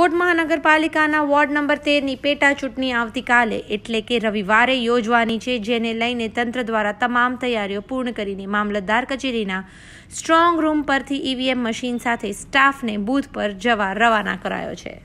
રાજકોટ મહાનગરપાલિકાના ward number તેરની પેટા ચૂંટણી આવતીકાલે એટલે કે રવિવારે યોજવાની છે જેને લઈને તંત્ર દ્વારા તમામ તૈયારીઓ પૂર્ણ કરીને મામલતદાર કચેરીના સ્ટ્રોંગ રૂમ પરથી ઈવીએમ મશીન સાથે સ્ટાફને બૂથ પર જવા રવાના કરાયો છે